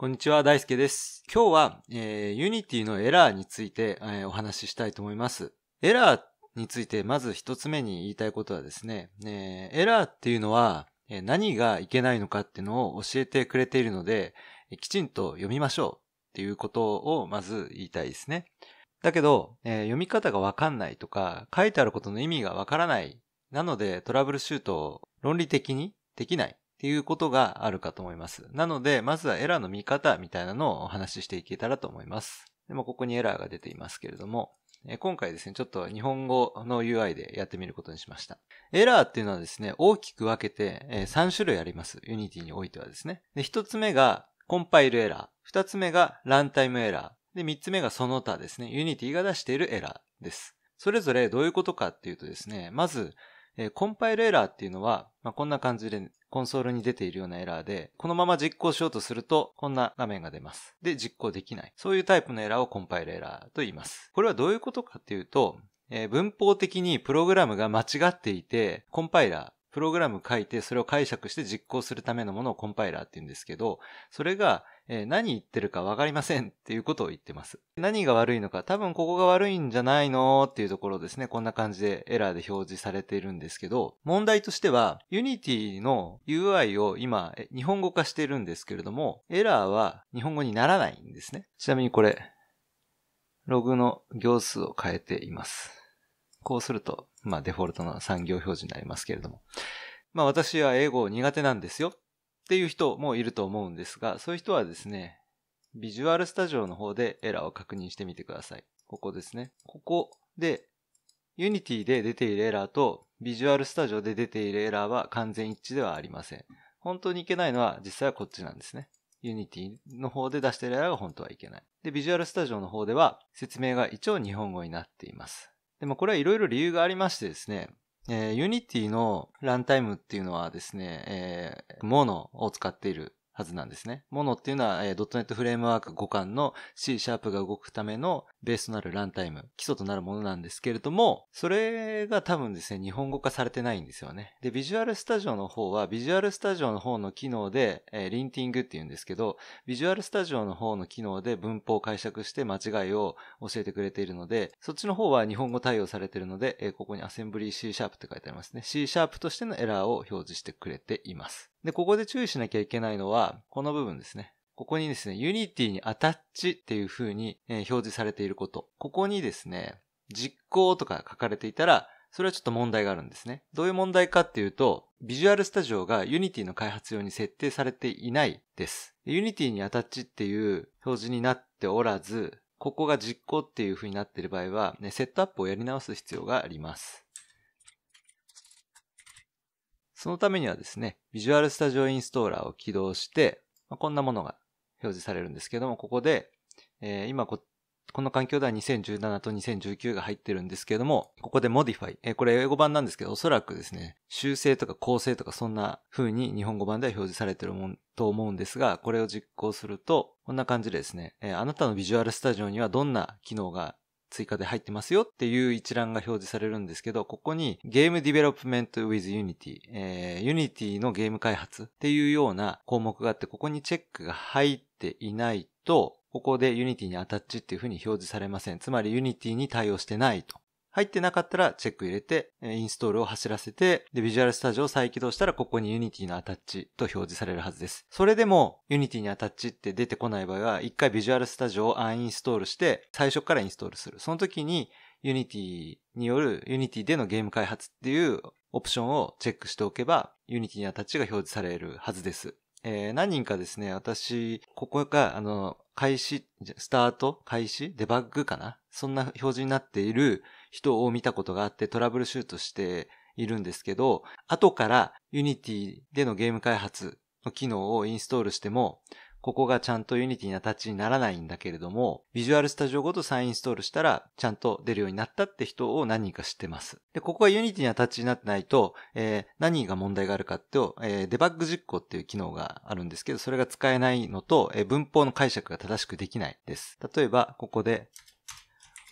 こんにちは、大輔です。今日は、えー、Unity のエラーについて、えー、お話ししたいと思います。エラーについて、まず一つ目に言いたいことはですね、えー、エラーっていうのは、え何がいけないのかっていうのを教えてくれているので、えきちんと読みましょうっていうことをまず言いたいですね。だけど、え読み方がわかんないとか、書いてあることの意味がわからない。なので、トラブルシュートを論理的にできないっていうことがあるかと思います。なので、まずはエラーの見方みたいなのをお話ししていけたらと思います。でもここにエラーが出ていますけれども、今回ですね、ちょっと日本語の UI でやってみることにしました。エラーっていうのはですね、大きく分けて3種類あります。Unity においてはですね。で1つ目がコンパイルエラー。2つ目がランタイムエラー。で、3つ目がその他ですね。Unity が出しているエラーです。それぞれどういうことかっていうとですね、まず、えコンパイルエラーっていうのは、まあ、こんな感じでコンソールに出ているようなエラーで、このまま実行しようとすると、こんな画面が出ます。で、実行できない。そういうタイプのエラーをコンパイルエラーと言います。これはどういうことかっていうと、えー、文法的にプログラムが間違っていて、コンパイラー、プログラム書いてそれを解釈して実行するためのものをコンパイラーって言うんですけど、それがえ何言ってるかわかりませんっていうことを言ってます。何が悪いのか、多分ここが悪いんじゃないのっていうところですね。こんな感じでエラーで表示されているんですけど、問題としては、Unity の UI を今、日本語化しているんですけれども、エラーは日本語にならないんですね。ちなみにこれ、ログの行数を変えています。こうすると、まあデフォルトの産業表示になりますけれども。まあ私は英語苦手なんですよっていう人もいると思うんですが、そういう人はですね、ビジュアルスタジオの方でエラーを確認してみてください。ここですね。ここで、Unity で出ているエラーと、ビジュアルスタジオで出ているエラーは完全一致ではありません。本当にいけないのは実際はこっちなんですね。Unity の方で出しているエラーが本当はいけない。で、Visual Studio の方では説明が一応日本語になっています。でもこれはいろいろ理由がありましてですね、えー、Unity のランタイムっていうのはですね、えー、モノを使っているはずなんですね。モノっていうのは、えー、.NET フレームワーク互換の C シャープが動くためのベースとなるランタイム、基礎となるものなんですけれども、それが多分ですね、日本語化されてないんですよね。で、Visual Studio の方は、Visual Studio の方の機能で、えー、リンティングっていうんですけど、Visual Studio の方の機能で文法を解釈して間違いを教えてくれているので、そっちの方は日本語対応されているので、えー、ここにアセンブリー C シャープって書いてありますね。C シャープとしてのエラーを表示してくれています。で、ここで注意しなきゃいけないのは、この部分ですね。ここにですね、Unity にアタッチっていう風に、え表示されていること。ここにですね、実行とか書かれていたら、それはちょっと問題があるんですね。どういう問題かっていうと、Visual Studio が Unity の開発用に設定されていないです。Unity にアタッチっていう表示になっておらず、ここが実行っていう風になっている場合は、ね、セットアップをやり直す必要があります。そのためにはですね、Visual Studio インストーラーを起動して、まあ、こんなものが表示されるんですけども、ここで、えー、今こ、この環境では2017と2019が入ってるんですけども、ここで Modify、えー、これ英語版なんですけど、おそらくですね、修正とか構成とかそんな風に日本語版では表示されてるもんと思うんですが、これを実行すると、こんな感じでですね、えー、あなたの Visual Studio にはどんな機能が追加で入ってますよっていう一覧が表示されるんですけど、ここにゲームディベロップメント with Unity、えー、Unity のゲーム開発っていうような項目があって、ここにチェックが入っていないと、ここで Unity にアタッチっていうふうに表示されません。つまり Unity に対応してないと入ってなかったらチェック入れて、インストールを走らせて、で、Visual Studio を再起動したらここに Unity のアタッチと表示されるはずです。それでも Unity にアタッチって出てこない場合は、一回 Visual Studio をアンインストールして、最初からインストールする。その時に Unity による Unity でのゲーム開発っていうオプションをチェックしておけば、Unity にアタッチが表示されるはずです。えー、何人かですね、私、ここが、あの、開始、スタート、開始、デバッグかなそんな表示になっている人を見たことがあってトラブルシュートしているんですけど、後から Unity でのゲーム開発の機能をインストールしても、ここがちゃんとユニティなタッチにならないんだけれども、Visual Studio ごと再インストールしたら、ちゃんと出るようになったって人を何人か知ってます。で、ここがユニティなタッチになってないと、えー、何が問題があるかってえー、デバッグ実行っていう機能があるんですけど、それが使えないのと、えー、文法の解釈が正しくできないです。例えば、ここで、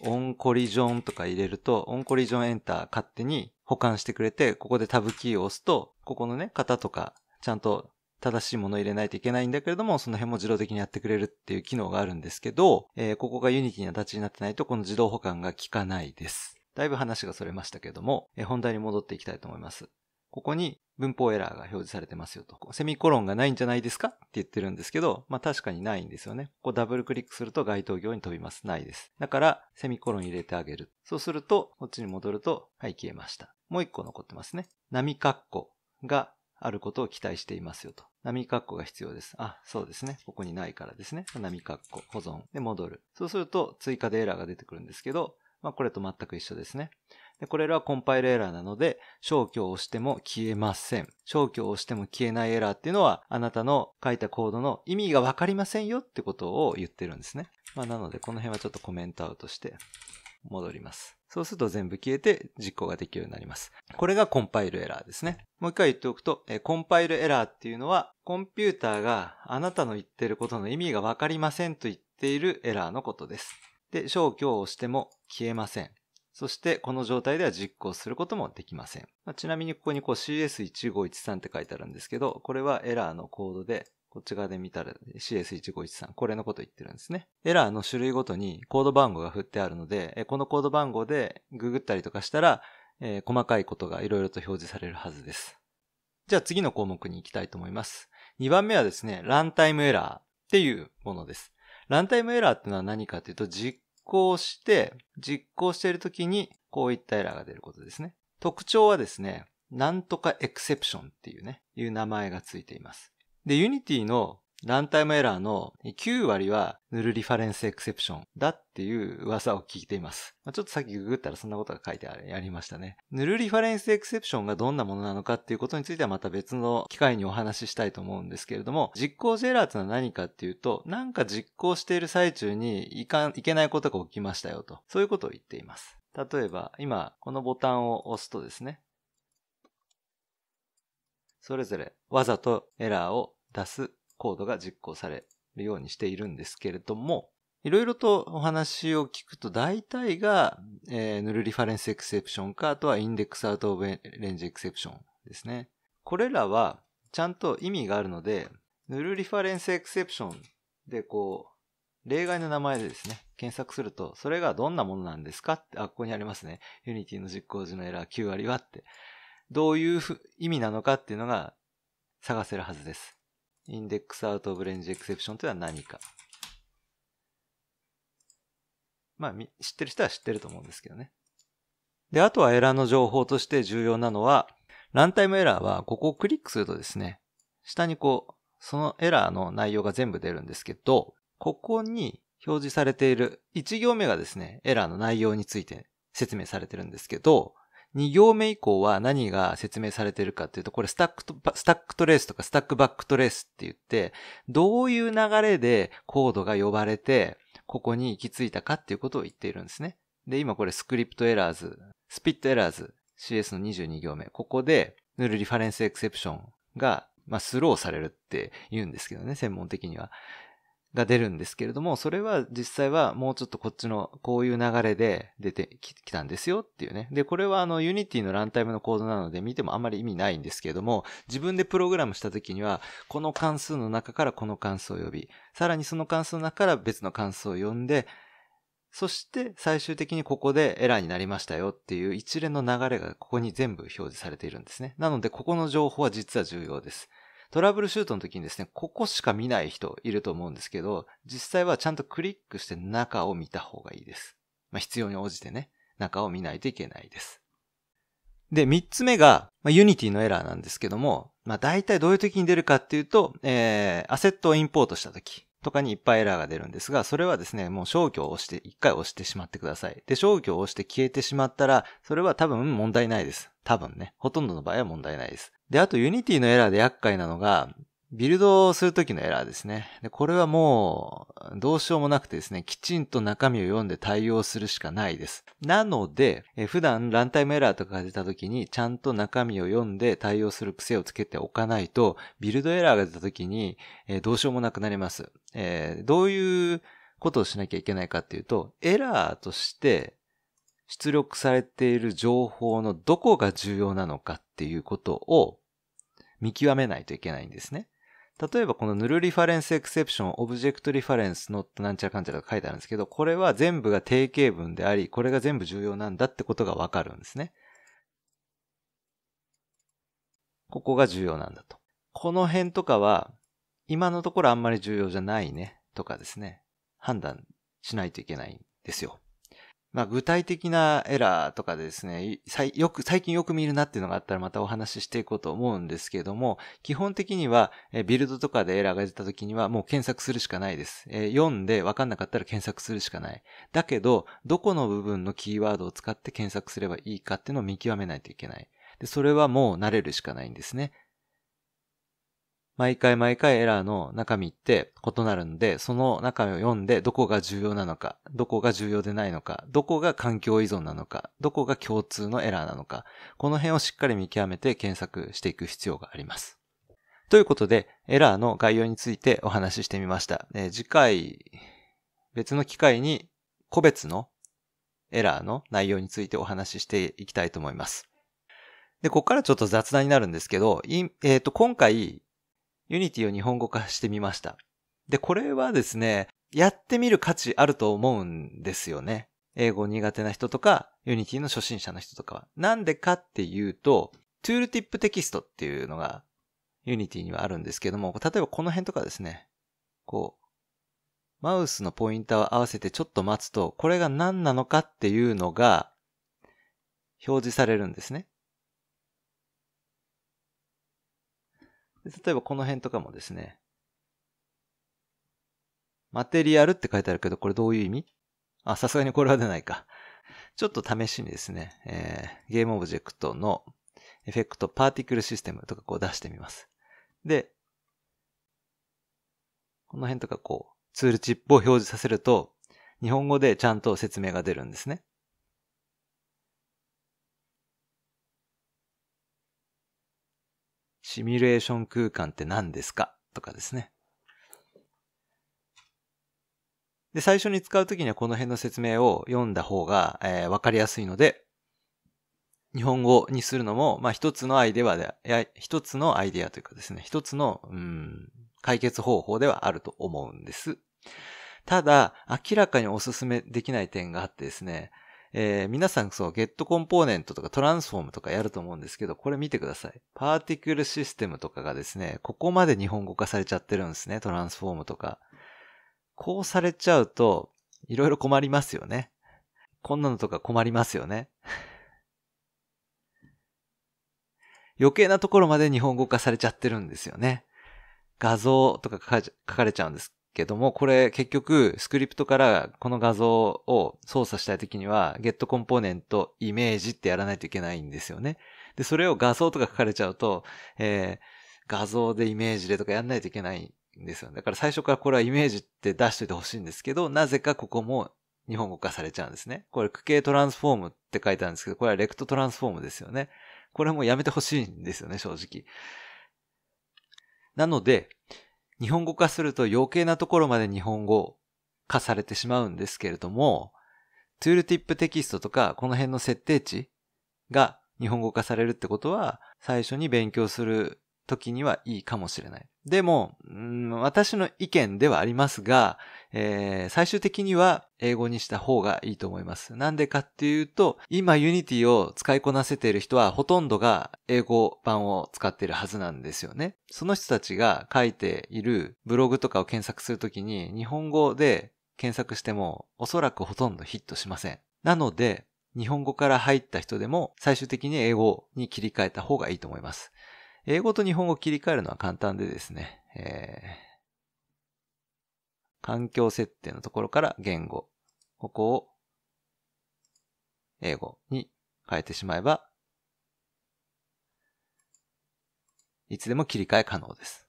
オンコリジョンとか入れると、オンコリジョンエンター勝手に保管してくれて、ここでタブキーを押すと、ここのね、型とか、ちゃんと正しいものを入れないといけないんだけれども、その辺も自動的にやってくれるっていう機能があるんですけど、えー、ここがユニティには立ちになってないと、この自動保管が効かないです。だいぶ話がそれましたけども、えー、本題に戻っていきたいと思います。ここに文法エラーが表示されてますよと。セミコロンがないんじゃないですかって言ってるんですけど、まあ確かにないんですよね。ここダブルクリックすると該当行に飛びます。ないです。だから、セミコロン入れてあげる。そうすると、こっちに戻ると、はい、消えました。もう一個残ってますね。波括弧があることを期待していますよと。波括弧が必要です。あ、そうですね。ここにないからですね。波括弧、保存。で、戻る。そうすると、追加でエラーが出てくるんですけど、まあ、これと全く一緒ですね。で、これらはコンパイルエラーなので、消去を押しても消えません。消去を押しても消えないエラーっていうのは、あなたの書いたコードの意味がわかりませんよってことを言ってるんですね。まあ、なので、この辺はちょっとコメントアウトして、戻ります。そうすると全部消えて実行ができるようになります。これがコンパイルエラーですね。もう一回言っておくと、えコンパイルエラーっていうのは、コンピューターがあなたの言ってることの意味がわかりませんと言っているエラーのことです。で、消去を押しても消えません。そして、この状態では実行することもできません。まあ、ちなみにここにこう CS1513 って書いてあるんですけど、これはエラーのコードで、こっち側で見たら CS1513、これのこと言ってるんですね。エラーの種類ごとにコード番号が振ってあるので、このコード番号でググったりとかしたら、えー、細かいことがいろいろと表示されるはずです。じゃあ次の項目に行きたいと思います。2番目はですね、ランタイムエラーっていうものです。ランタイムエラーってのは何かというと、実行して、実行しているときにこういったエラーが出ることですね。特徴はですね、なんとかエクセプションっていうね、いう名前がついています。で、Unity のランタイムエラーの9割はヌルリファレンスエクセプションだっていう噂を聞いています。まあ、ちょっとさっきググったらそんなことが書いてありましたね。ヌルリファレンスエクセプションがどんなものなのかっていうことについてはまた別の機会にお話ししたいと思うんですけれども、実行ジェラーのは何かっていうと、なんか実行している最中にいかいけないことが起きましたよと、そういうことを言っています。例えば、今、このボタンを押すとですね、それぞれわざとエラーを出すコードが実行されるようにしているんですけれども、いろいろとお話を聞くと大体が、えー、ヌルリファレンスエクセプションか、あとはインデックスアウトオブレンジエクセプションですね。これらはちゃんと意味があるので、ヌルリファレンスエクセプションでこう、例外の名前でですね、検索すると、それがどんなものなんですかって、あ、ここにありますね。ユニティの実行時のエラー9割はって、どういう意味なのかっていうのが探せるはずです。インデックスアウトオブレンジエクセプションというのは何か。まあ、知ってる人は知ってると思うんですけどね。で、あとはエラーの情報として重要なのは、ランタイムエラーはここをクリックするとですね、下にこう、そのエラーの内容が全部出るんですけど、ここに表示されている1行目がですね、エラーの内容について説明されてるんですけど、2行目以降は何が説明されてるかっていうと、これスタックスタックトレースとかスタックバックトレースって言って、どういう流れでコードが呼ばれて、ここに行き着いたかっていうことを言っているんですね。で、今これスクリプトエラーズ、スピットエラーズ、CS の22行目。ここで、ヌルリファレンスエクセプションが、まあ、スローされるって言うんですけどね、専門的には。が出るんですけれども、それは実際はもうちょっとこっちのこういう流れで出てきたんですよっていうね。で、これはあの Unity のランタイムのコードなので見てもあまり意味ないんですけれども、自分でプログラムした時には、この関数の中からこの関数を呼び、さらにその関数の中から別の関数を呼んで、そして最終的にここでエラーになりましたよっていう一連の流れがここに全部表示されているんですね。なのでここの情報は実は重要です。トラブルシュートの時にですね、ここしか見ない人いると思うんですけど、実際はちゃんとクリックして中を見た方がいいです。まあ、必要に応じてね、中を見ないといけないです。で、三つ目が、まあ、ティのエラーなんですけども、まあ、大体どういう時に出るかっていうと、えー、アセットをインポートした時とかにいっぱいエラーが出るんですが、それはですね、もう消去を押して、一回押してしまってください。で、消去を押して消えてしまったら、それは多分問題ないです。多分ね、ほとんどの場合は問題ないです。で、あとユニティのエラーで厄介なのが、ビルドするときのエラーですね。で、これはもう、どうしようもなくてですね、きちんと中身を読んで対応するしかないです。なので、え普段ランタイムエラーとかが出たときに、ちゃんと中身を読んで対応する癖をつけておかないと、ビルドエラーが出たときに、えどうしようもなくなります。えー、どういうことをしなきゃいけないかっていうと、エラーとして、出力されている情報のどこが重要なのかっていうことを見極めないといけないんですね。例えばこのヌルリファレンスエクセプション、オブジェクトリファレンスのなんちゃらかんちゃらが書いてあるんですけど、これは全部が定型文であり、これが全部重要なんだってことがわかるんですね。ここが重要なんだと。この辺とかは、今のところあんまり重要じゃないね、とかですね、判断しないといけないんですよ。まあ、具体的なエラーとかでですね、よく、最近よく見るなっていうのがあったらまたお話ししていこうと思うんですけども、基本的には、えビルドとかでエラーが出た時にはもう検索するしかないです。え読んでわかんなかったら検索するしかない。だけど、どこの部分のキーワードを使って検索すればいいかっていうのを見極めないといけない。で、それはもう慣れるしかないんですね。毎回毎回エラーの中身って異なるんで、その中身を読んでどこが重要なのか、どこが重要でないのか、どこが環境依存なのか、どこが共通のエラーなのか、この辺をしっかり見極めて検索していく必要があります。ということで、エラーの概要についてお話ししてみました。えー、次回、別の機会に個別のエラーの内容についてお話ししていきたいと思います。で、ここからちょっと雑談になるんですけど、えっ、ー、と、今回 Unity を日本語化してみました。で、これはですね、やってみる価値あると思うんですよね。英語苦手な人とか、Unity の初心者の人とかは。なんでかっていうと、トゥールティップテキストっていうのが Unity にはあるんですけども、例えばこの辺とかですね、こう、マウスのポインターを合わせてちょっと待つと、これが何なのかっていうのが表示されるんですね。例えばこの辺とかもですね、マテリアルって書いてあるけど、これどういう意味あ、さすがにこれは出ないか。ちょっと試しにですね、えー、ゲームオブジェクトのエフェクトパーティクルシステムとかこう出してみます。で、この辺とかこう、ツールチップを表示させると、日本語でちゃんと説明が出るんですね。シミュレーション空間って何ですかとかですね。で、最初に使うときにはこの辺の説明を読んだ方が、えー、わかりやすいので、日本語にするのも、まあ、一つのアイデアで、一つのアイデアというかですね、一つの、うん、解決方法ではあると思うんです。ただ、明らかにお勧めできない点があってですね、えー、皆さんそう、ゲットコンポーネントとかトランスフォームとかやると思うんですけど、これ見てください。パーティクルシステムとかがですね、ここまで日本語化されちゃってるんですね。トランスフォームとか。こうされちゃうと、いろいろ困りますよね。こんなのとか困りますよね。余計なところまで日本語化されちゃってるんですよね。画像とか書かれちゃうんですけども、これ結局スクリプトからこの画像を操作したいときにはゲットコンポーネントイメージってやらないといけないんですよね。で、それを画像とか書かれちゃうと、えー、画像でイメージでとかやんないといけないんですよ。だから最初からこれはイメージって出しといてほしいんですけど、なぜかここも日本語化されちゃうんですね。これ、区形トランスフォームって書いてあるんですけど、これはレクトトランスフォームですよね。これもやめてほしいんですよね、正直。なので、日本語化すると余計なところまで日本語化されてしまうんですけれども、トゥールティップテキストとかこの辺の設定値が日本語化されるってことは最初に勉強するときにはいいかもしれない。でも、うん、私の意見ではありますが、えー、最終的には英語にした方がいいと思います。なんでかっていうと、今 Unity を使いこなせている人はほとんどが英語版を使っているはずなんですよね。その人たちが書いているブログとかを検索するときに日本語で検索してもおそらくほとんどヒットしません。なので、日本語から入った人でも最終的に英語に切り替えた方がいいと思います。英語と日本語を切り替えるのは簡単でですね、えー、環境設定のところから言語、ここを英語に変えてしまえば、いつでも切り替え可能です。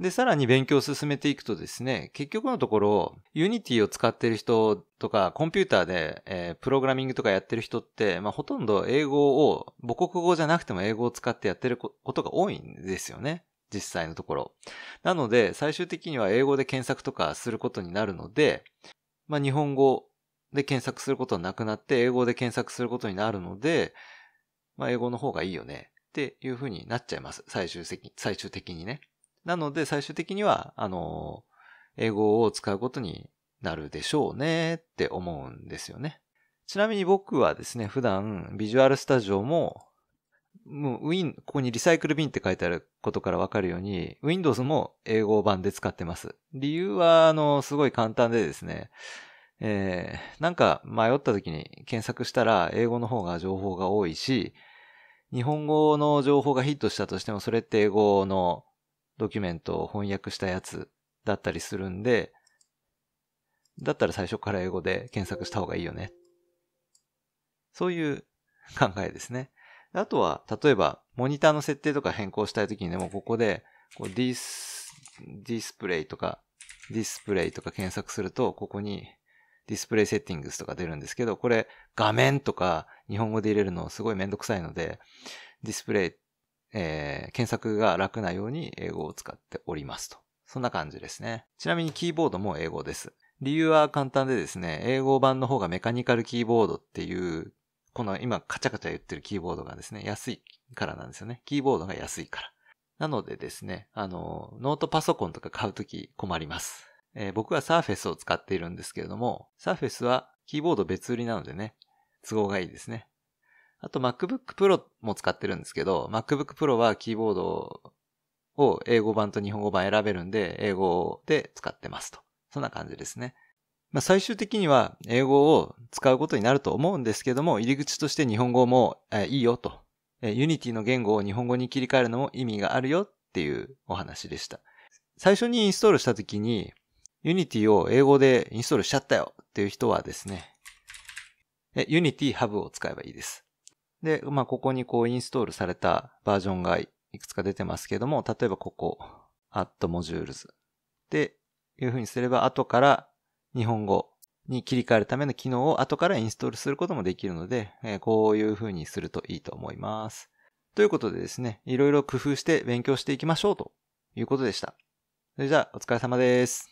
で、さらに勉強を進めていくとですね、結局のところ、Unity を使ってる人とか、コンピューターで、えー、プログラミングとかやってる人って、まあ、ほとんど英語を、母国語じゃなくても英語を使ってやってることが多いんですよね。実際のところ。なので、最終的には英語で検索とかすることになるので、まあ、日本語で検索することはなくなって、英語で検索することになるので、まあ、英語の方がいいよね。っていうふうになっちゃいます。最終的に、最終的にね。なので、最終的には、あの、英語を使うことになるでしょうねって思うんですよね。ちなみに僕はですね、普段、ビジュアルスタジオも、もう、ウィン、ここにリサイクルビンって書いてあることからわかるように、Windows も英語版で使ってます。理由は、あの、すごい簡単でですね、えー、なんか迷った時に検索したら、英語の方が情報が多いし、日本語の情報がヒットしたとしても、それって英語のドキュメントを翻訳したやつだったりするんで、だったら最初から英語で検索した方がいいよね。そういう考えですね。あとは、例えば、モニターの設定とか変更したいときにでも、ここで、ディス、ディスプレイとか、ディスプレイとか検索すると、ここに、ディスプレイセッティングスとか出るんですけど、これ、画面とか、日本語で入れるのすごいめんどくさいので、ディスプレイえー、検索が楽なように英語を使っておりますと。そんな感じですね。ちなみにキーボードも英語です。理由は簡単でですね、英語版の方がメカニカルキーボードっていう、この今カチャカチャ言ってるキーボードがですね、安いからなんですよね。キーボードが安いから。なのでですね、あの、ノートパソコンとか買うとき困ります。えー、僕はサーフェスを使っているんですけれども、サーフェスはキーボード別売りなのでね、都合がいいですね。あと MacBook Pro も使ってるんですけど、MacBook Pro はキーボードを英語版と日本語版選べるんで、英語で使ってますと。そんな感じですね。まあ、最終的には英語を使うことになると思うんですけども、入り口として日本語も、えいいよと。え Unity の言語を日本語に切り替えるのも意味があるよっていうお話でした。最初にインストールした時に、Unity を英語でインストールしちゃったよっていう人はですね、Unity Hub を使えばいいです。で、まあ、ここにこうインストールされたバージョンがいくつか出てますけども、例えばここ、アットモジュールズ。で、っていうふうにすれば、後から日本語に切り替えるための機能を後からインストールすることもできるので、えこういうふうにするといいと思います。ということでですね、いろいろ工夫して勉強していきましょうということでした。それじゃあ、お疲れ様です。